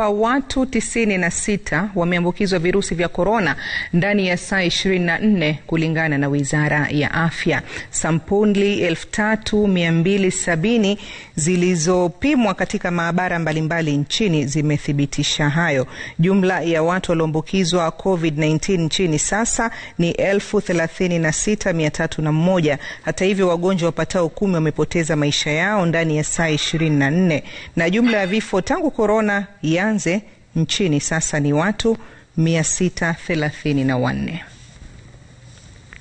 kwamba watu tisini na sita wameambukizwa virusi vya korona ndani ya saa 24 kulingana na Wizara ya Afya. Sampuli 3270 zilizopimwa katika maabara mbalimbali nchini zimethibitisha hayo. Jumla ya watu walioambukizwa COVID-19 nchini sasa ni 36301. Hata hivyo, wagonjwa wapatao kumi wamepoteza maisha yao ndani ya saa 24 na jumla ya vifo tangu korona ya Mwanze nchini sasa ni watu 634.